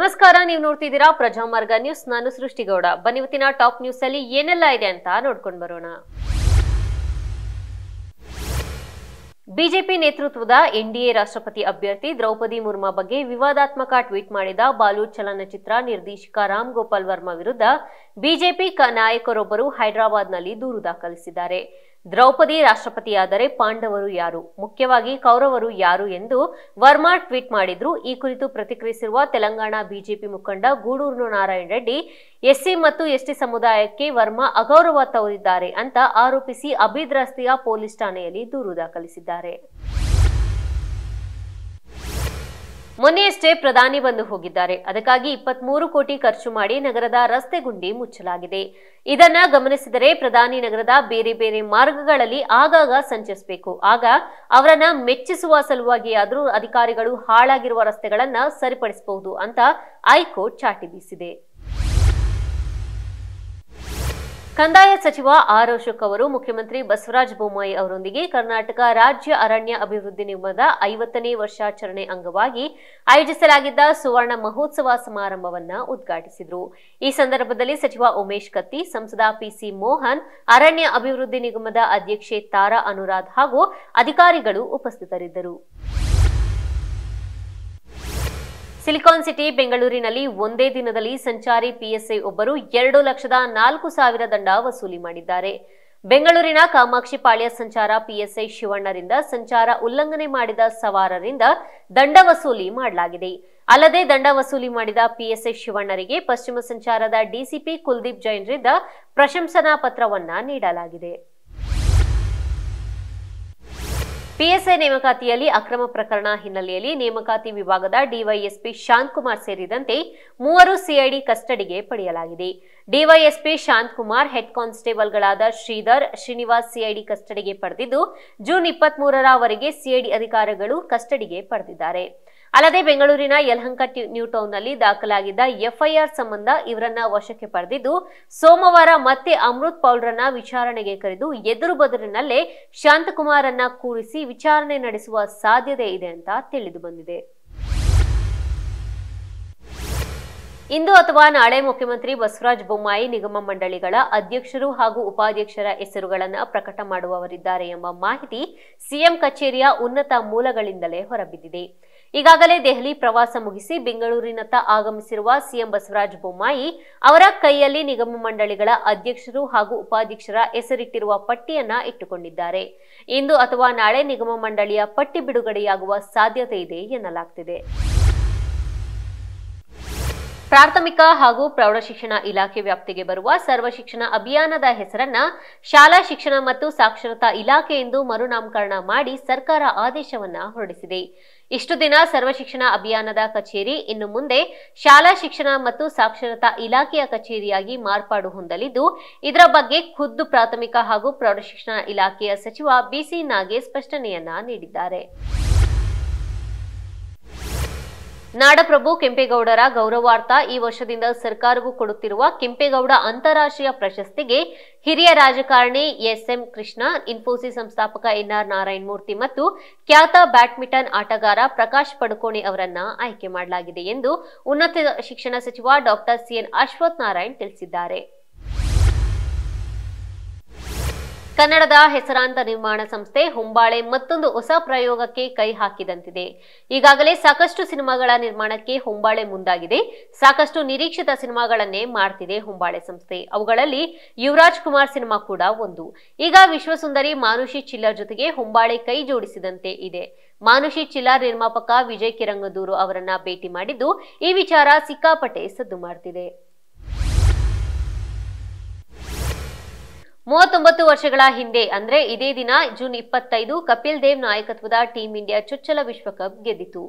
ನಮಸ್ಕಾರ ನೀವು ನೋಡ್ತಿದ್ದೀರಾ ಪ್ರಜಾಮಾರ್ಗ ನ್ಯೂಸ್ ನಾನು ಸೃಷ್ಟಿಗೌಡ ಬನ್ನಿವತ್ತಿನ ಟಾಪ್ ನ್ಯೂಸ್ ಅಲ್ಲಿ ಏನೆಲ್ಲ ಇದೆ ಅಂತ ನೋಡ್ಕೊಂಡು ಬರೋಣ ಬಿಜೆಪಿ ನೇತೃತ್ವದ ಎನ್ಡಿಎ ರಾಷ್ಟ್ರಪತಿ ಅಭ್ಯರ್ಥಿ ದ್ರೌಪದಿ ಮುರ್ಮಾ ಬಗ್ಗೆ ವಿವಾದಾತ್ಮಕ ಟ್ವೀಟ್ ಮಾಡಿದ ಬಾಲಿವುಡ್ ಚಲನಚಿತ್ರ ನಿರ್ದೇಶಕ ರಾಮ್ ಗೋಪಾಲ್ ವರ್ಮಾ ವಿರುದ್ಧ ಬಿಜೆಪಿ ನಾಯಕರೊಬ್ಬರು ಹೈದರಾಬಾದ್ನಲ್ಲಿ ದೂರು ದಾಖಲಿಸಿದ್ದಾರೆ ದ್ರೌಪದಿ ರಾಷ್ಟ್ರಪತಿಯಾದರೆ ಪಾಂಡವರು ಯಾರು ಮುಖ್ಯವಾಗಿ ಕೌರವರು ಯಾರು ಎಂದು ವರ್ಮಾ ಟ್ವೀಟ್ ಮಾಡಿದ್ರು ಈ ಕುರಿತು ಪ್ರತಿಕ್ರಿಯಿಸಿರುವ ತೆಲಂಗಾಣ ಬಿಜೆಪಿ ಮುಖಂಡ ಗೂಡೂರು ನಾರಾಯಣ ರೆಡ್ಡಿ ಎಸ್ಸಿ ಮತ್ತು ಎಸ್ಟಿ ಸಮುದಾಯಕ್ಕೆ ವರ್ಮಾ ಅಗೌರವ ತೋರಿದ್ದಾರೆ ಅಂತ ಆರೋಪಿಸಿ ಅಬೀದ್ ರಸ್ತೆಯ ಪೊಲೀಸ್ ಠಾಣೆಯಲ್ಲಿ ದೂರು ದಾಖಲಿಸಿದ್ದಾರೆ ಮೊನ್ನೆಯಷ್ಟೇ ಪ್ರಧಾನಿ ಬಂದು ಹೋಗಿದ್ದಾರೆ ಅದಕ್ಕಾಗಿ ಇಪ್ಪತ್ತ್ ಮೂರು ಕೋಟಿ ಖರ್ಚು ಮಾಡಿ ನಗರದ ರಸ್ತೆ ಗುಂಡಿ ಮುಚ್ಚಲಾಗಿದೆ ಇದನ್ನ ಗಮನಿಸಿದರೆ ಪ್ರಧಾನಿ ನಗರದ ಬೇರೆ ಬೇರೆ ಮಾರ್ಗಗಳಲ್ಲಿ ಆಗಾಗ ಸಂಚರಿಸಬೇಕು ಆಗ ಅವರನ್ನ ಮೆಚ್ಚಿಸುವ ಸಲುವಾಗಿ ಆದರೂ ಅಧಿಕಾರಿಗಳು ಹಾಳಾಗಿರುವ ರಸ್ತೆಗಳನ್ನ ಸರಿಪಡಿಸಬಹುದು ಅಂತ ಹೈಕೋರ್ಟ್ ಚಾಟಿ ಬೀಸಿದೆ ಕಂದಾಯ ಸಚಿವ ಆರ್ ಅಶೋಕ್ ಅವರು ಮುಖ್ಯಮಂತ್ರಿ ಬಸವರಾಜ ಬೊಮ್ಮಾಯಿ ಅವರೊಂದಿಗೆ ಕರ್ನಾಟಕ ರಾಜ್ಯ ಅರಣ್ಯ ಅಭಿವೃದ್ಧಿ ನಿಗಮದ ಐವತ್ತನೇ ವರ್ಷಾಚರಣೆ ಅಂಗವಾಗಿ ಆಯೋಜಿಸಲಾಗಿದ್ದ ಸುವರ್ಣ ಮಹೋತ್ಸವ ಸಮಾರಂಭವನ್ನು ಉದ್ಘಾಟಿಸಿದರು ಈ ಸಂದರ್ಭದಲ್ಲಿ ಸಚಿವ ಉಮೇಶ್ ಕತ್ತಿ ಸಂಸದ ಪಿಸಿ ಮೋಹನ್ ಅರಣ್ಯ ಅಭಿವೃದ್ಧಿ ನಿಗಮದ ಅಧ್ಯಕ್ಷೆ ತಾರಾ ಅನುರಾಧ್ ಹಾಗೂ ಅಧಿಕಾರಿಗಳು ಉಪಸ್ಥಿತರಿದ್ದರು ಸಿಲಿಕಾನ್ ಸಿಟಿ ಬೆಂಗಳೂರಿನಲ್ಲಿ ಒಂದೇ ದಿನದಲ್ಲಿ ಸಂಚಾರಿ ಪಿಎಸ್ಐ ಒಬ್ಬರು ಎರಡು ಲಕ್ಷದ ನಾಲ್ಕು ಸಾವಿರ ದಂಡ ವಸೂಲಿ ಮಾಡಿದ್ದಾರೆ ಬೆಂಗಳೂರಿನ ಕಾಮಾಕ್ಷಿಪಾಳ್ಯ ಸಂಚಾರ ಪಿಎಸ್ಐ ಶಿವಣ್ಣರಿಂದ ಸಂಚಾರ ಉಲ್ಲಂಘನೆ ಮಾಡಿದ ಸವಾರರಿಂದ ದಂಡ ವಸೂಲಿ ಮಾಡಲಾಗಿದೆ ಅಲ್ಲದೆ ದಂಡ ವಸೂಲಿ ಮಾಡಿದ ಪಿಎಸ್ಐ ಶಿವಣ್ಣರಿಗೆ ಪಶ್ಚಿಮ ಸಂಚಾರದ ಡಿಸಿಪಿ ಕುಲ್ದೀಪ್ ಜೈನ್ರಿಂದ ಪ್ರಶಂಸನಾ ಪತ್ರವನ್ನ ನೀಡಲಾಗಿದೆ ಪಿಎಸ್ಐ ನೇಮಕಾತಿಯಲ್ಲಿ ಅಕ್ರಮ ಪ್ರಕರಣ ಹಿನ್ನೆಲೆಯಲ್ಲಿ ನೇಮಕಾತಿ ವಿಭಾಗದ ಡಿವೈಎಸ್ಪಿ ಶಾಂತಕುಮಾರ್ ಸೇರಿದಂತೆ ಮೂವರು ಸಿಐಡಿ ಕಸ್ಟಡಿಗೆ ಪಡೆಯಲಾಗಿದೆ ಡಿವೈಎಸ್ಪಿ ಶಾಂತಕುಮಾರ್ ಹೆಡ್ ಕಾನ್ಸ್ಟೇಬಲ್ಗಳಾದ ಶ್ರೀಧರ್ ಶ್ರೀನಿವಾಸ್ ಸಿಐಡಿ ಕಸ್ಟಡಿಗೆ ಪಡೆದಿದ್ದು ಜೂನ್ ಇಪ್ಪತ್ತ್ ಮೂರರವರೆಗೆ ಸಿಐಡಿ ಅಧಿಕಾರಿಗಳು ಕಸ್ಟಡಿಗೆ ಪಡೆದಿದ್ದಾರೆ ಅಲ್ಲದೆ ಬೆಂಗಳೂರಿನ ಯಲಹಂಕ ನ್ಯೂ ನಲ್ಲಿ ದಾಖಲಾಗಿದ್ದ ಎಫ್ಐಆರ್ ಸಂಬಂಧ ಇವರನ್ನ ವಶಕ್ಕೆ ಪಡೆದಿದ್ದು ಸೋಮವಾರ ಮತ್ತೆ ಅಮೃತ್ ಪೌಲ್ರನ್ನ ವಿಚಾರಣೆಗೆ ಕರೆದು ಎದುರು ಬದುರಿನಲ್ಲೇ ಶಾಂತಕುಮಾರನ್ನ ಕೂರಿಸಿ ವಿಚಾರಣೆ ನಡೆಸುವ ಸಾಧ್ಯತೆ ಇದೆ ಅಂತ ತಿಳಿದು ಬಂದಿದೆ ಇಂದು ಅಥವಾ ನಾಳೆ ಮುಖ್ಯಮಂತ್ರಿ ಬಸವರಾಜ ಬೊಮ್ಮಾಯಿ ನಿಗಮ ಮಂಡಳಿಗಳ ಅಧ್ಯಕ್ಷರು ಹಾಗೂ ಉಪಾಧ್ಯಕ್ಷರ ಹೆಸರುಗಳನ್ನು ಪ್ರಕಟ ಮಾಡುವವರಿದ್ದಾರೆ ಎಂಬ ಮಾಹಿತಿ ಸಿಎಂ ಕಚೇರಿಯ ಉನ್ನತ ಮೂಲಗಳಿಂದಲೇ ಹೊರಬಿದ್ದಿದೆ ಈಗಾಗಲೇ ದೆಹಲಿ ಪ್ರವಾಸ ಮುಗಿಸಿ ಬೆಂಗಳೂರಿನತ್ತ ಆಗಮಿಸಿರುವ ಸಿಎಂ ಬಸವರಾಜ ಬೊಮ್ಮಾಯಿ ಅವರ ಕೈಯಲ್ಲಿ ನಿಗಮ ಮಂಡಳಿಗಳ ಅಧ್ಯಕ್ಷರು ಹಾಗೂ ಉಪಾಧ್ಯಕ್ಷರ ಹೆಸರಿಟ್ಟಿರುವ ಪಟ್ಟಿಯನ್ನ ಇಟ್ಟುಕೊಂಡಿದ್ದಾರೆ ಇಂದು ಅಥವಾ ನಾಳೆ ನಿಗಮ ಮಂಡಳಿಯ ಪಟ್ಟಿ ಬಿಡುಗಡೆಯಾಗುವ ಸಾಧ್ಯತೆ ಇದೆ ಎನ್ನಲಾಗ್ತಿದೆ ಪ್ರಾಥಮಿಕ ಹಾಗೂ ಪ್ರೌಢಶಿಕ್ಷಣ ಇಲಾಖೆ ವ್ಯಾಪ್ತಿಗೆ ಬರುವ ಸರ್ವ ಶಿಕ್ಷಣ ಅಭಿಯಾನದ ಹೆಸರನ್ನ ಶಾಲಾ ಶಿಕ್ಷಣ ಮತ್ತು ಸಾಕ್ಷರತಾ ಇಲಾಖೆ ಎಂದು ಮರುನಾಮಕರಣ ಮಾಡಿ ಸರ್ಕಾರ ಆದೇಶವನ್ನ ಹೊರಡಿಸಿದೆ ಇಷ್ಟು ದಿನ ಸರ್ವ ಶಿಕ್ಷಣ ಅಭಿಯಾನದ ಕಚೇರಿ ಇನ್ನು ಮುಂದೆ ಶಾಲಾ ಶಿಕ್ಷಣ ಮತ್ತು ಸಾಕ್ಷರತಾ ಇಲಾಖೆಯ ಕಚೇರಿಯಾಗಿ ಮಾರ್ಪಾಡು ಹೊಂದಲಿದ್ದು ಇದರ ಬಗ್ಗೆ ಖುದ್ದು ಪ್ರಾಥಮಿಕ ಹಾಗೂ ಪ್ರೌಢಶಿಕ್ಷಣ ಇಲಾಖೆಯ ಸಚಿವ ಬಿಸಿ ನಾಗೇಶ್ ಸ್ಪಷ್ಟನೆಯನ್ನ ನೀಡಿದ್ದಾರೆ ನಾಡಪ್ರಭು ಕೆಂಪೇಗೌಡರ ಗೌರವಾರ್ಥ ಈ ವರ್ಷದಿಂದ ಸರ್ಕಾರವು ಕೊಡುತ್ತಿರುವ ಕೆಂಪೇಗೌಡ ಅಂತಾರಾಷ್ಟ್ರೀಯ ಪ್ರಶಸ್ತಿಗೆ ಹಿರಿಯ ರಾಜಕಾರಣಿ ಎಸ್ಎಂ ಕೃಷ್ಣ ಇನ್ಫೋಸಿಸ್ ಸಂಸ್ಥಾಪಕ ಎನ್ಆರ್ ಮೂರ್ತಿ ಮತ್ತು ಖ್ಯಾತ ಬ್ಯಾಡ್ಮಿಂಟನ್ ಆಟಗಾರ ಪ್ರಕಾಶ್ ಪಡುಕೋಣೆ ಅವರನ್ನ ಆಯ್ಕೆ ಮಾಡಲಾಗಿದೆ ಎಂದು ಉನ್ನತ ಶಿಕ್ಷಣ ಸಚಿವ ಡಾಕ್ಟರ್ ಸಿಎನ್ ಅಶ್ವಥ್ ನಾರಾಯಣ್ ತಿಳಿಸಿದ್ದಾರೆ ಕನ್ನಡದ ಹೆಸರಾಂತ ನಿರ್ಮಾಣ ಸಂಸ್ಥೆ ಹೊಂಬಾಳೆ ಮತ್ತೊಂದು ಹೊಸ ಪ್ರಯೋಗಕ್ಕೆ ಕೈ ಹಾಕಿದಂತಿದೆ ಈಗಾಗಲೇ ಸಾಕಷ್ಟು ಸಿನಿಮಾಗಳ ನಿರ್ಮಾಣಕ್ಕೆ ಹೊಂಬಾಳೆ ಮುಂದಾಗಿದೆ ಸಾಕಷ್ಟು ನಿರೀಕ್ಷಿತ ಸಿನಿಮಾಗಳನ್ನೇ ಮಾಡ್ತಿದೆ ಹೊಂಬಾಳೆ ಸಂಸ್ಥೆ ಅವುಗಳಲ್ಲಿ ಯುವರಾಜ್ ಕುಮಾರ್ ಸಿನಿಮಾ ಕೂಡ ಒಂದು ಈಗ ವಿಶ್ವಸುಂದರಿ ಮಾನುಷಿ ಚಿಲ್ಲರ್ ಜೊತೆಗೆ ಹೊಂಬಾಳೆ ಕೈ ಜೋಡಿಸಿದಂತೆ ಇದೆ ಮಾನುಷಿ ಚಿಲ್ಲರ್ ನಿರ್ಮಾಪಕ ವಿಜಯ್ ಕಿರಂಗದೂರು ಅವರನ್ನ ಭೇಟಿ ಮಾಡಿದ್ದು ಈ ವಿಚಾರ ಸಿಕ್ಕಾಪಟ್ಟೆ ಸದ್ದು ಮಾಡ್ತಿದೆ ಮೂವತ್ತೊಂಬತ್ತು ವರ್ಷಗಳ ಹಿಂದೆ ಅಂದ್ರೆ ಇದೇ ದಿನ ಜೂನ್ ಇಪ್ಪತ್ತೈದು ಕಪಿಲ್ ದೇವ್ ನಾಯಕತ್ವದ ಟೀಂ ಇಂಡಿಯಾ ಚೊಚ್ಚಲ ವಿಶ್ವಕಪ್ ಗೆದ್ದಿತು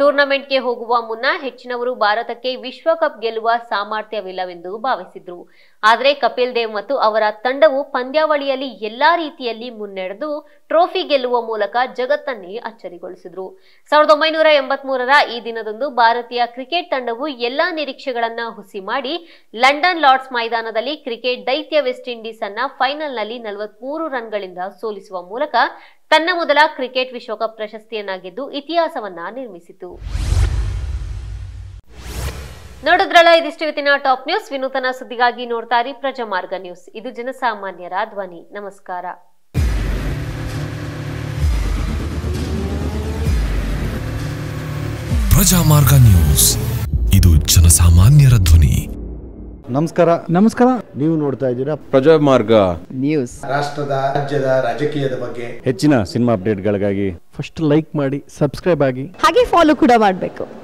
ಟೂರ್ನಮೆಂಟ್ಗೆ ಹೋಗುವ ಮುನ್ನ ಹೆಚ್ಚಿನವರು ಭಾರತಕ್ಕೆ ವಿಶ್ವಕಪ್ ಗೆಲ್ಲುವ ಸಾಮರ್ಥ್ಯವಿಲ್ಲವೆಂದು ಭಾವಿಸಿದ್ರು ಆದರೆ ಕಪಿಲ್ ದೇವ್ ಮತ್ತು ಅವರ ತಂಡವು ಪಂದ್ಯಾವಳಿಯಲ್ಲಿ ಎಲ್ಲಾ ರೀತಿಯಲ್ಲಿ ಮುನ್ನಡೆದು ಟ್ರೋಫಿ ಗೆಲ್ಲುವ ಮೂಲಕ ಜಗತ್ತನ್ನೇ ಅಚ್ಚರಿಗೊಳಿಸಿದ್ರು ಸಾವಿರದ ಒಂಬೈನೂರ ಎಂಬತ್ ಮೂರರ ಈ ದಿನದಂದು ಭಾರತೀಯ ಕ್ರಿಕೆಟ್ ತಂಡವು ಎಲ್ಲಾ ನಿರೀಕ್ಷೆಗಳನ್ನ ಹುಸಿ ಮಾಡಿ ಲಂಡನ್ ಲಾರ್ಡ್ಸ್ ಮೈದಾನದಲ್ಲಿ ಕ್ರಿಕೆಟ್ ದೈತ್ಯ ವೆಸ್ಟ್ ಇಂಡೀಸ್ ಅನ್ನ ಫೈನಲ್ನಲ್ಲಿ ನಲವತ್ಮೂರು ರನ್ಗಳಿಂದ ಸೋಲಿಸುವ ಮೂಲಕ ತನ್ನ ಮೊದಲ ಕ್ರಿಕೆಟ್ ವಿಶ್ವಕಪ್ ಪ್ರಶಸ್ತಿಯನ್ನ ಗೆದ್ದು ಇತಿಹಾಸವನ್ನ ನಿರ್ಮಿಸಿತು ನೋಡಿದ್ರಲ್ಲ ಇದಿಷ್ಟು ಇವತ್ತಿನ ಟಾಪ್ ನ್ಯೂಸ್ ವಿನೂತನ ಸುದ್ದಿಗಾಗಿ ನೋಡ್ತಾ ಪ್ರಜಾ ಮಾರ್ಗ ನ್ಯೂಸ್ ಇದು ಜನಸಾಮಾನ್ಯರ ಧ್ವನಿ ನಮಸ್ಕಾರ ಪ್ರಜಾಮಾರ್ಗ ನ್ಯೂಸ್ ಇದು ಜನಸಾಮಾನ್ಯರ ಧ್ವನಿ ನಮಸ್ಕಾರ ನಮಸ್ಕಾರ ನೀವು ನೋಡ್ತಾ ಇದ್ದೀರಾ ಪ್ರಜಾ ಮಾರ್ಗ ನ್ಯೂಸ್ ರಾಷ್ಟ್ರದ ರಾಜ್ಯದ ರಾಜಕೀಯದ ಬಗ್ಗೆ ಹೆಚ್ಚಿನ ಸಿನಿಮಾ ಅಪ್ಡೇಟ್ಗಳಿಗಾಗಿ ಫಸ್ಟ್ ಲೈಕ್ ಮಾಡಿ ಸಬ್ಸ್ಕ್ರೈಬ್ ಆಗಿ ಹಾಗೆ ಫಾಲೋ ಕೂಡ ಮಾಡಬೇಕು